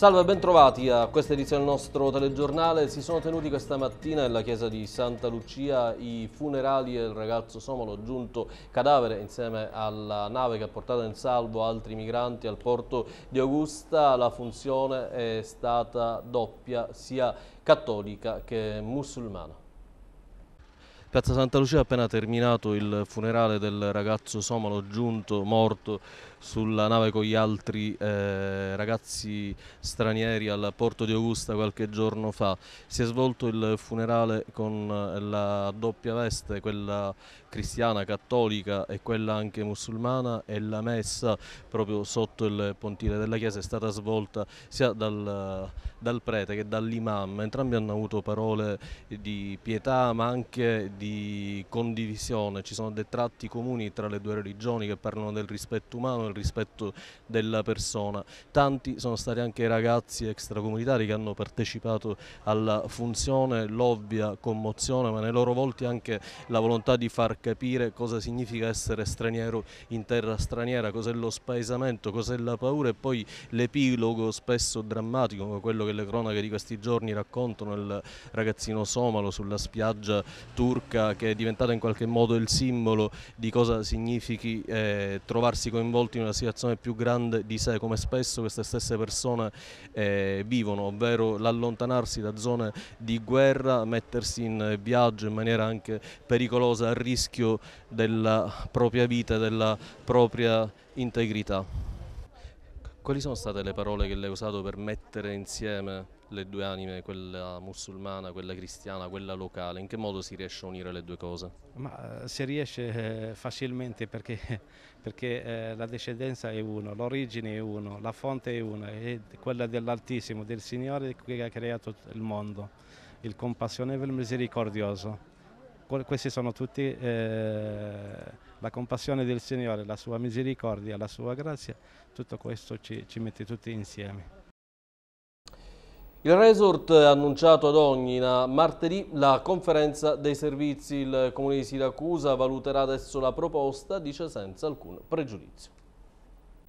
Salve, bentrovati a questa edizione del nostro telegiornale. Si sono tenuti questa mattina nella chiesa di Santa Lucia i funerali del ragazzo somalo giunto cadavere insieme alla nave che ha portato in salvo altri migranti al porto di Augusta. La funzione è stata doppia sia cattolica che musulmana. Piazza Santa Lucia è appena terminato il funerale del ragazzo somalo giunto, morto sulla nave con gli altri eh, ragazzi stranieri al porto di Augusta qualche giorno fa. Si è svolto il funerale con la doppia veste, quella cristiana, cattolica e quella anche musulmana e la messa proprio sotto il pontile della chiesa è stata svolta sia dal, dal prete che dall'imam, entrambi hanno avuto parole di pietà ma anche di condivisione, ci sono dei tratti comuni tra le due religioni che parlano del rispetto umano e del rispetto della persona, tanti sono stati anche i ragazzi extracomunitari che hanno partecipato alla funzione, l'ovvia commozione ma nei loro volti anche la volontà di far capire cosa significa essere straniero in terra straniera, cos'è lo spaesamento, cos'è la paura e poi l'epilogo spesso drammatico come quello che le cronache di questi giorni raccontano, il ragazzino somalo sulla spiaggia turca che è diventata in qualche modo il simbolo di cosa significhi eh, trovarsi coinvolti in una situazione più grande di sé, come spesso queste stesse persone eh, vivono, ovvero l'allontanarsi da zone di guerra, mettersi in viaggio in maniera anche pericolosa, a rischio rischio della propria vita, della propria integrità. Quali sono state le parole che lei ha usato per mettere insieme le due anime, quella musulmana, quella cristiana, quella locale? In che modo si riesce a unire le due cose? Ma eh, si riesce eh, facilmente perché, perché eh, la discendenza è uno, l'origine è uno, la fonte è una, è quella dell'Altissimo, del Signore che ha creato il mondo, il compassionevole e misericordioso questi sono tutti eh, la compassione del Signore, la sua misericordia, la sua grazia, tutto questo ci, ci mette tutti insieme. Il resort ha annunciato ad Ognina martedì la conferenza dei servizi. Il comune di Siracusa valuterà adesso la proposta, dice senza alcun pregiudizio.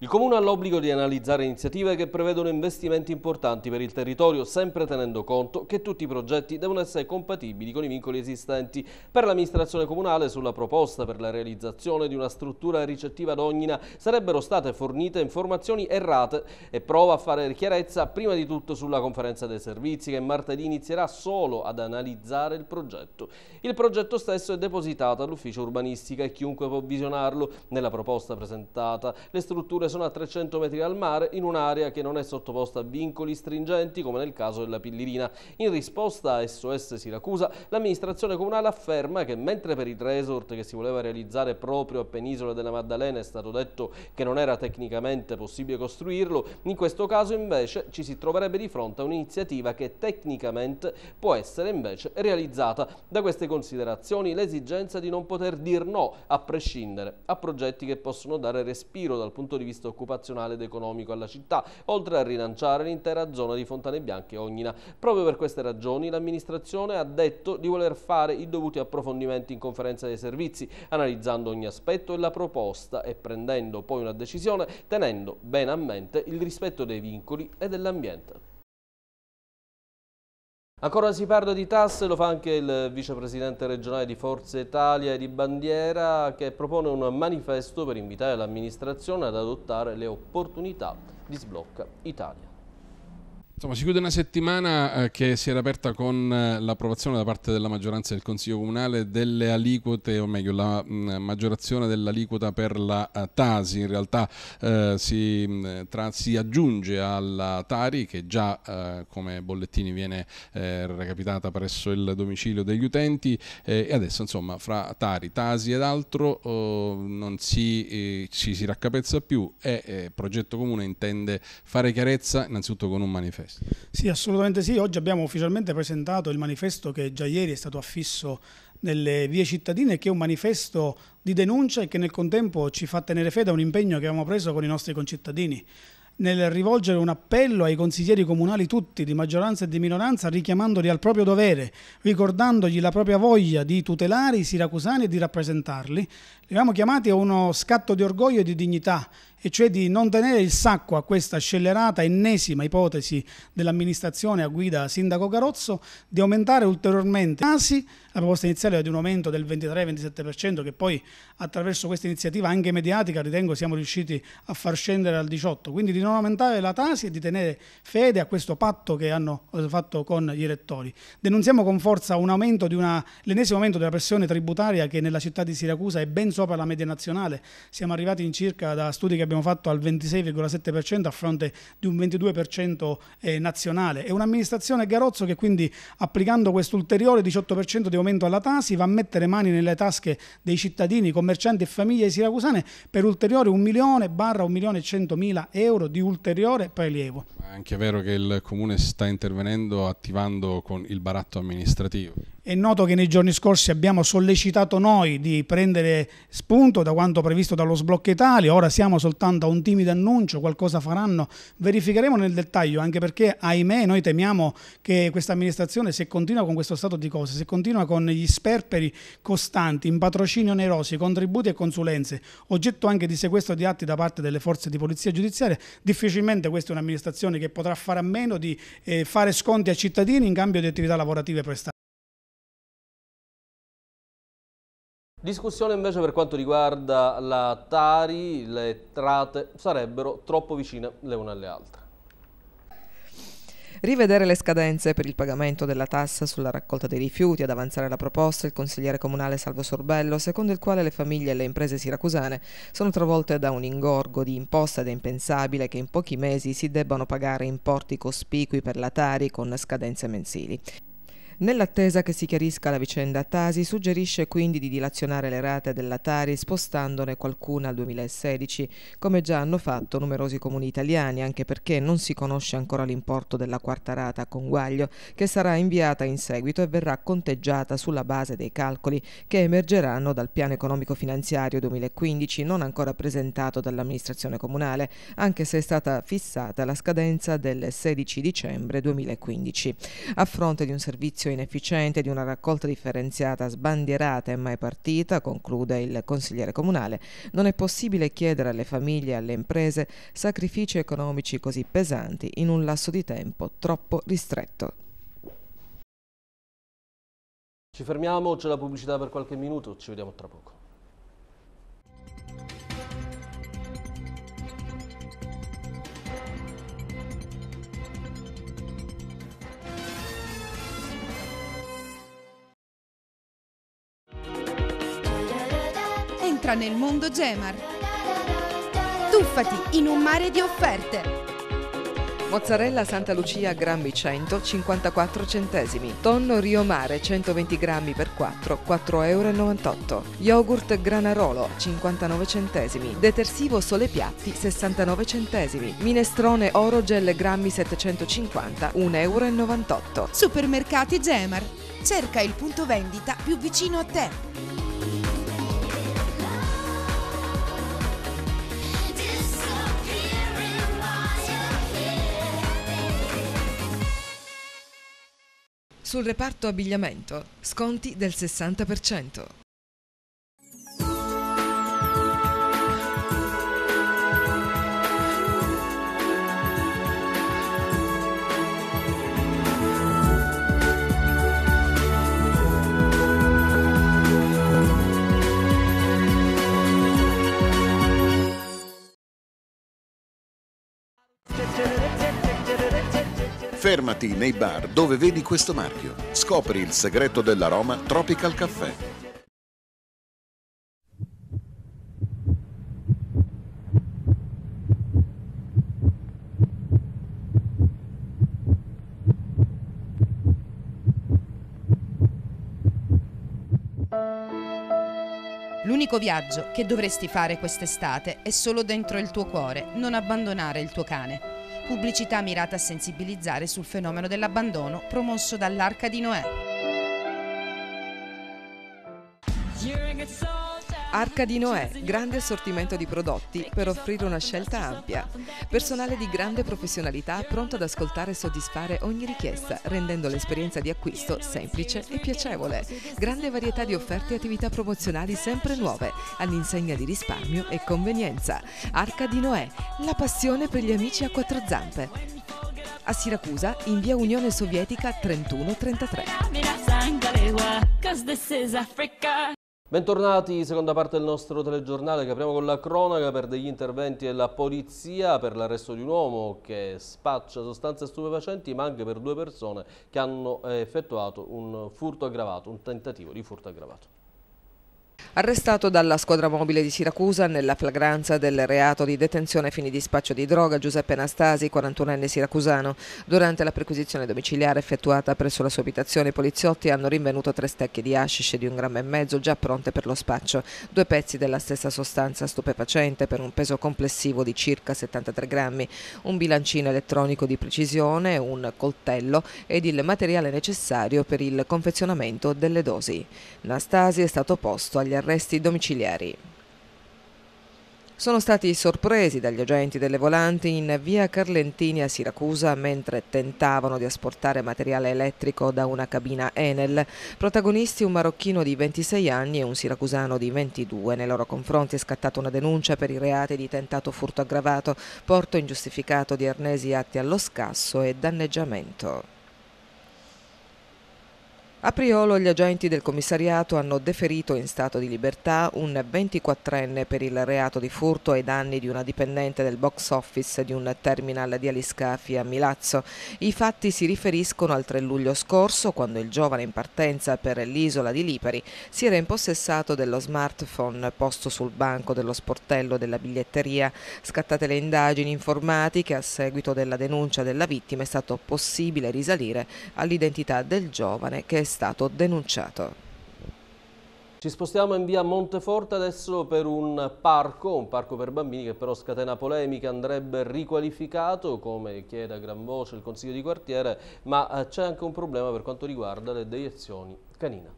Il Comune ha l'obbligo di analizzare iniziative che prevedono investimenti importanti per il territorio, sempre tenendo conto che tutti i progetti devono essere compatibili con i vincoli esistenti. Per l'amministrazione comunale, sulla proposta per la realizzazione di una struttura ricettiva ad Ognina, sarebbero state fornite informazioni errate e prova a fare chiarezza prima di tutto sulla conferenza dei servizi che martedì inizierà solo ad analizzare il progetto. Il progetto stesso è depositato all'ufficio urbanistica e chiunque può visionarlo. Nella proposta presentata le strutture sono a 300 metri dal mare in un'area che non è sottoposta a vincoli stringenti come nel caso della Pillirina. In risposta a SOS Siracusa, l'amministrazione comunale afferma che mentre per il resort che si voleva realizzare proprio a Penisola della Maddalena è stato detto che non era tecnicamente possibile costruirlo, in questo caso invece ci si troverebbe di fronte a un'iniziativa che tecnicamente può essere invece realizzata. Da queste considerazioni l'esigenza di non poter dir no a prescindere a progetti che possono dare respiro dal punto di vista misto occupazionale ed economico alla città, oltre a rilanciare l'intera zona di Fontane Bianche e Ognina. Proprio per queste ragioni l'amministrazione ha detto di voler fare i dovuti approfondimenti in conferenza dei servizi, analizzando ogni aspetto e la proposta e prendendo poi una decisione tenendo bene a mente il rispetto dei vincoli e dell'ambiente. Ancora si parla di tasse, lo fa anche il vicepresidente regionale di Forza Italia e di Bandiera che propone un manifesto per invitare l'amministrazione ad adottare le opportunità di Sblocca Italia. Insomma, si chiude una settimana eh, che si era aperta con eh, l'approvazione da parte della maggioranza del Consiglio Comunale delle aliquote, o meglio, la mm, maggiorazione dell'aliquota per la eh, Tasi. In realtà eh, si, mm, tra, si, aggiunge alla Tari, che già come bollettini viene recapitata presso il domicilio degli utenti, e adesso, insomma, fra Tari, Tasi ed altro oh, non si, ci si raccapezza più e Progetto Comune intende fare chiarezza innanzitutto con un manifesto manifesto. Sì, assolutamente sì. Oggi abbiamo ufficialmente presentato il manifesto che già ieri è stato affisso nelle vie cittadine, che è un manifesto di denuncia e che nel contempo ci fa tenere fede a un impegno che abbiamo preso con i nostri concittadini nel rivolgere un appello ai consiglieri comunali tutti, di maggioranza e di minoranza, richiamandoli al proprio dovere, ricordandogli la propria voglia di tutelare i siracusani e di rappresentarli, li abbiamo chiamati a uno scatto di orgoglio e di dignità e cioè di non tenere il sacco a questa scellerata ennesima ipotesi dell'amministrazione a guida Sindaco Carozzo di aumentare ulteriormente i casi. La proposta iniziale era di un aumento del 23-27% che poi attraverso questa iniziativa anche mediatica ritengo siamo riusciti a far scendere al 18%, quindi di non aumentare la tasi e di tenere fede a questo patto che hanno fatto con gli elettori. Denunziamo con forza un aumento l'ennesimo aumento della pressione tributaria che nella città di Siracusa è ben sopra la media nazionale, siamo arrivati in circa da studi che abbiamo fatto al 26,7% a fronte di un 22% eh, nazionale. È un'amministrazione Garozzo che quindi applicando questo ulteriore 18% di aumento alla Tasi va a mettere mani nelle tasche dei cittadini, commercianti e famiglie siracusane per ulteriore 1 milione barra 1 milione e 100 mila euro di ulteriore prelievo. Ma è anche vero che il Comune sta intervenendo attivando con il baratto amministrativo. È noto che nei giorni scorsi abbiamo sollecitato noi di prendere spunto da quanto previsto dallo sblocco Italia, ora siamo soltanto soltanto a un timido annuncio, qualcosa faranno, verificheremo nel dettaglio, anche perché ahimè noi temiamo che questa amministrazione se continua con questo stato di cose, se continua con gli sperperi costanti, in patrocinio onerosi, contributi e consulenze, oggetto anche di sequestro di atti da parte delle forze di polizia giudiziaria, difficilmente questa è un'amministrazione che potrà fare a meno di eh, fare sconti a cittadini in cambio di attività lavorative prestate. Discussione invece per quanto riguarda la Tari, le trate sarebbero troppo vicine le une alle altre. Rivedere le scadenze per il pagamento della tassa sulla raccolta dei rifiuti, ad avanzare la proposta il consigliere comunale Salvo Sorbello, secondo il quale le famiglie e le imprese siracusane sono travolte da un ingorgo di imposta ed è impensabile che in pochi mesi si debbano pagare importi cospicui per la Tari con scadenze mensili. Nell'attesa che si chiarisca la vicenda Tasi, suggerisce quindi di dilazionare le rate della Tari spostandone qualcuna al 2016, come già hanno fatto numerosi comuni italiani, anche perché non si conosce ancora l'importo della quarta rata a conguaglio, che sarà inviata in seguito e verrà conteggiata sulla base dei calcoli che emergeranno dal piano economico finanziario 2015 non ancora presentato dall'amministrazione comunale, anche se è stata fissata la scadenza del 16 dicembre 2015. A fronte di un servizio servizio inefficiente di una raccolta differenziata sbandierata e mai partita, conclude il consigliere comunale, non è possibile chiedere alle famiglie e alle imprese sacrifici economici così pesanti in un lasso di tempo troppo ristretto. Ci fermiamo, c'è la pubblicità per qualche minuto, ci vediamo tra poco. nel mondo Gemar. Tuffati in un mare di offerte. Mozzarella Santa Lucia grammi 100, 54 centesimi. Tonno Rio Mare 120 grammi per 4, 4,98 euro. Yogurt Granarolo 59 centesimi. Detersivo Sole Piatti 69 centesimi. Minestrone Oro Gel grammi 750, 1,98 euro. Supermercati Gemar. Cerca il punto vendita più vicino a te. sul reparto abbigliamento, sconti del 60%. Fermati nei bar dove vedi questo marchio. Scopri il segreto dell'aroma Tropical Caffè. L'unico viaggio che dovresti fare quest'estate è solo dentro il tuo cuore, non abbandonare il tuo cane pubblicità mirata a sensibilizzare sul fenomeno dell'abbandono promosso dall'Arca di Noè. Arca di Noè, grande assortimento di prodotti per offrire una scelta ampia. Personale di grande professionalità pronto ad ascoltare e soddisfare ogni richiesta, rendendo l'esperienza di acquisto semplice e piacevole. Grande varietà di offerte e attività promozionali sempre nuove, all'insegna di risparmio e convenienza. Arca di Noè, la passione per gli amici a quattro zampe. A Siracusa, in via Unione Sovietica 3133. Bentornati, seconda parte del nostro telegiornale che apriamo con la cronaca per degli interventi della polizia per l'arresto di un uomo che spaccia sostanze stupefacenti ma anche per due persone che hanno eh, effettuato un furto aggravato, un tentativo di furto aggravato. Arrestato dalla squadra mobile di Siracusa nella flagranza del reato di detenzione a fini di spaccio di droga, Giuseppe Anastasi, 41enne siracusano, durante la perquisizione domiciliare effettuata presso la sua abitazione, i poliziotti hanno rinvenuto tre stecche di hashish di un grammo e mezzo già pronte per lo spaccio, due pezzi della stessa sostanza stupefacente per un peso complessivo di circa 73 grammi, un bilancino elettronico di precisione, un coltello ed il materiale necessario per il confezionamento delle dosi. Anastasi è stato posto agli agli arresti domiciliari. Sono stati sorpresi dagli agenti delle volanti in via Carlentini a Siracusa mentre tentavano di asportare materiale elettrico da una cabina Enel. Protagonisti un marocchino di 26 anni e un siracusano di 22. Nei loro confronti è scattata una denuncia per i reati di tentato furto aggravato, porto ingiustificato di arnesi atti allo scasso e danneggiamento. A Priolo gli agenti del commissariato hanno deferito in stato di libertà un 24enne per il reato di furto ai danni di una dipendente del box office di un terminal di Aliscafi a Milazzo. I fatti si riferiscono al 3 luglio scorso quando il giovane in partenza per l'isola di Lipari si era impossessato dello smartphone posto sul banco dello sportello della biglietteria. Scattate le indagini informatiche a seguito della denuncia della vittima è stato possibile risalire all'identità del giovane che è stato denunciato. Ci spostiamo in via Monteforte adesso per un parco, un parco per bambini che però scatena polemica, andrebbe riqualificato come chiede a gran voce il Consiglio di quartiere, ma eh, c'è anche un problema per quanto riguarda le deiezioni canina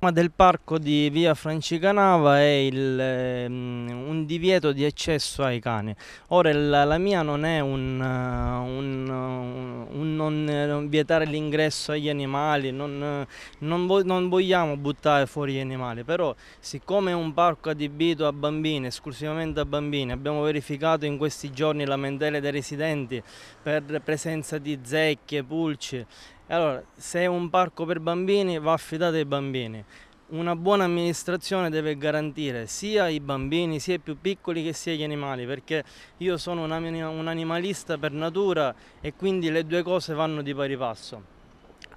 tema del parco di via Francicanava è il, ehm, un divieto di accesso ai cani. Ora la, la mia non è un, eh, un, eh, un eh, non, vietare l'ingresso agli animali, non, non, non, vogliamo buttare fuori gli animali, però siccome è un parco adibito a bambini, esclusivamente a bambini, abbiamo verificato in questi giorni lamentele dei residenti per presenza di zecche, pulci allora, se è un parco per bambini va affidato ai bambini. Una buona amministrazione deve garantire sia i bambini, sia i più piccoli che sia gli animali, perché io sono un, animalista per natura e quindi le due cose vanno di pari passo.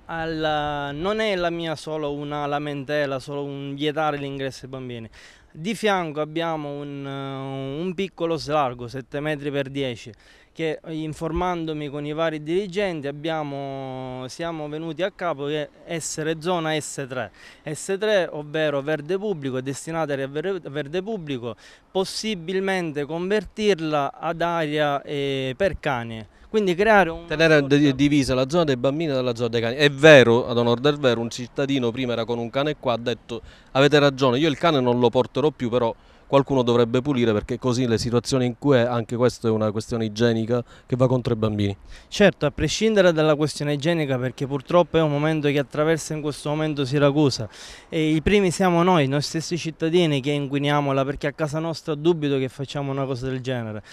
Alla, non è la mia solo una lamentela, solo un vietare l'ingresso ai bambini. Di fianco abbiamo un, un piccolo slargo, 7 metri per 10 che informandomi con i vari dirigenti abbiamo, siamo venuti a capo che essere zona S3. S3 ovvero verde pubblico, destinata a verde pubblico, possibilmente convertirla ad aria per cani. Quindi creare un... Tenere divisa la zona dei bambini dalla zona dei cani. È vero, ad onore del vero, un cittadino prima era con un cane qua, ha detto avete ragione, io il cane non lo porterò più però qualcuno dovrebbe pulire perché così le situazioni in cui è, anche questa è una questione igienica che va contro i bambini. Certo, a prescindere dalla questione igienica perché purtroppo è un momento che attraversa in questo momento Siracusa e i primi siamo noi, noi stessi cittadini che inquiniamola perché a casa nostra dubito che facciamo una cosa del genere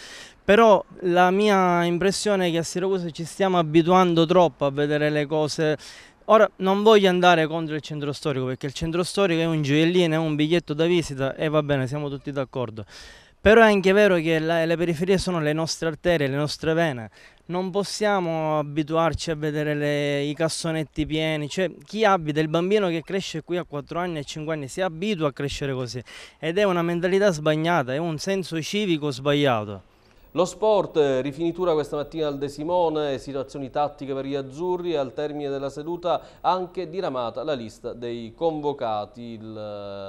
però la mia impressione è che a Siracusa ci stiamo abituando troppo a vedere le cose Ora non voglio andare contro il centro storico perché il centro storico è un gioiellino, è un biglietto da visita e va bene, siamo tutti d'accordo. Però è anche vero che la, le periferie sono le nostre arterie, le nostre vene. Non possiamo abituarci a vedere le, i cassonetti pieni. Cioè, chi abita, il bambino che cresce qui a 4 anni e 5 anni, si abitua a crescere così. Ed è una mentalità sbagliata, è un senso civico sbagliato. Lo sport, eh, rifinitura questa mattina al De Simone, situazioni tattiche per gli azzurri, al termine della seduta anche diramata la lista dei convocati. Il, eh,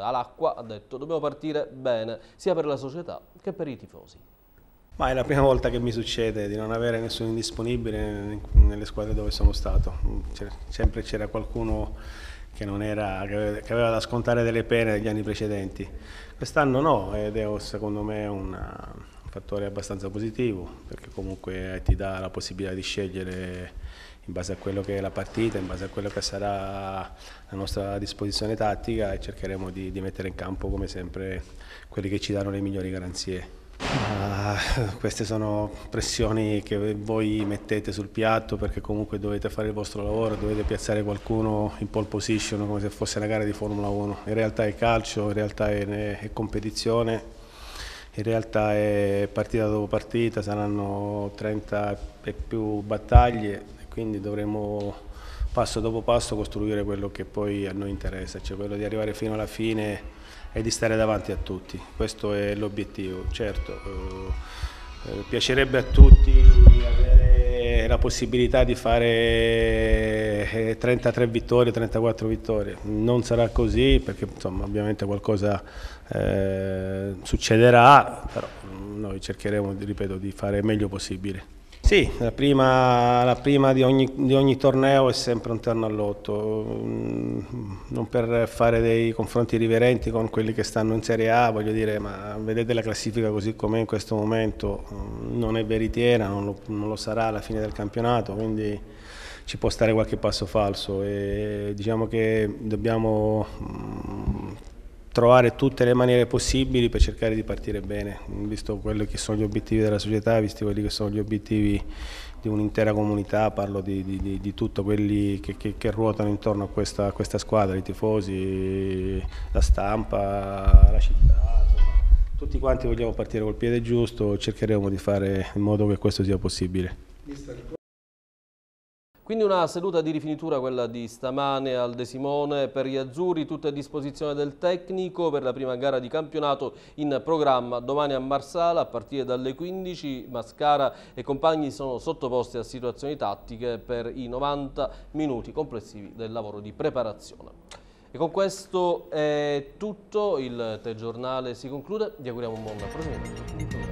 Alacqua ha detto dobbiamo partire bene sia per la società che per i tifosi. Ma è la prima volta che mi succede di non avere nessuno indisponibile nelle squadre dove sono stato. sempre c'era qualcuno che, era, che, aveva da scontare delle pene negli anni precedenti. Quest'anno no ed è secondo me una fattore abbastanza positivo perché comunque eh, ti dà la possibilità di scegliere in base a quello che è la partita, in base a quello che sarà la nostra disposizione tattica e cercheremo di, di mettere in campo come sempre quelli che ci danno le migliori garanzie. Uh, queste sono pressioni che voi mettete sul piatto perché comunque dovete fare il vostro lavoro, dovete piazzare qualcuno in pole position come se fosse una gara di Formula 1. In realtà è calcio, in realtà è, è competizione in realtà è partita dopo partita, saranno 30 e più battaglie, quindi dovremo passo dopo passo costruire quello che poi a noi interessa, cioè quello di arrivare fino alla fine e di stare davanti a tutti, questo è l'obiettivo, certo, eh, eh piacerebbe a tutti avere eh, la possibilità di fare 33 eh, vittorie, 34 vittorie. Non sarà così perché insomma, ovviamente qualcosa eh, succederà, però noi cercheremo ripeto, di fare il meglio possibile. Sì, la prima, la prima di, ogni, di, ogni, torneo è sempre un terno all'otto, mm, non per fare dei confronti riverenti con quelli che stanno in Serie A, voglio dire, ma vedete la classifica così com'è in questo momento, mm, non è veritiera, non lo, non lo sarà alla fine del campionato, quindi ci può stare qualche passo falso e diciamo che dobbiamo mm, trovare tutte le maniere possibili per cercare di partire bene, visto quelli che sono gli obiettivi della società, visto quelli che sono gli obiettivi di un'intera comunità, parlo di, di, di tutto quelli che, che, che, ruotano intorno a questa, a questa, squadra, i tifosi, la stampa, la città, insomma, tutti quanti vogliamo partire col piede giusto, cercheremo di fare in modo che questo sia possibile. Quindi una seduta di rifinitura quella di stamane al De Simone per gli azzurri, tutto a disposizione del tecnico per la prima gara di campionato in programma domani a Marsala a partire dalle 15. Mascara e compagni sono sottoposti a situazioni tattiche per i 90 minuti complessivi del lavoro di preparazione. E con questo è tutto, il telegiornale si conclude, vi auguriamo un buon approfondimento.